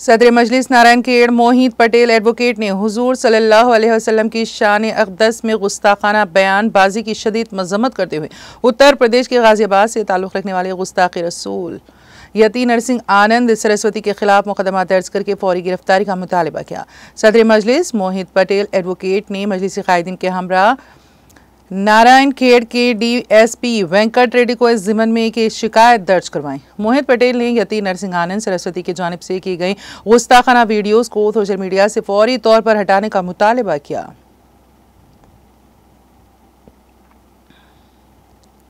सदर Majlis Narayankhed Mohit Patel advocate ने हजूर सल्लल्लाहु अलैहि वसल्लम की शान अकदस में गुस्ताखाना बयानबाजी की शदीद मजम्मत करते हुए उत्तर प्रदेश के गाजियाबाद से ताल्लुक़ रखने वाले गुस्ताखी रसूल यती नरसिंह आनंद सरस्वती के खिलाफ मुकदमा दर्ज करके फौरी गिरफ्तारी का मुतालबा किया सदर मजलिस मोहित पटेल एडवोकेट ने मजलिस कायदीन के हमरा नारायण खेड़ के डीएसपी वेंकट रेड्डी को इस जिमन में एक शिकायत दर्ज करवाई मोहित पटेल ने यति नरसिंह आनंद सरस्वती की जानब से की गई गुस्ताखाना वीडियोस को सोशल मीडिया से फौरी तौर पर हटाने का मुतालबा किया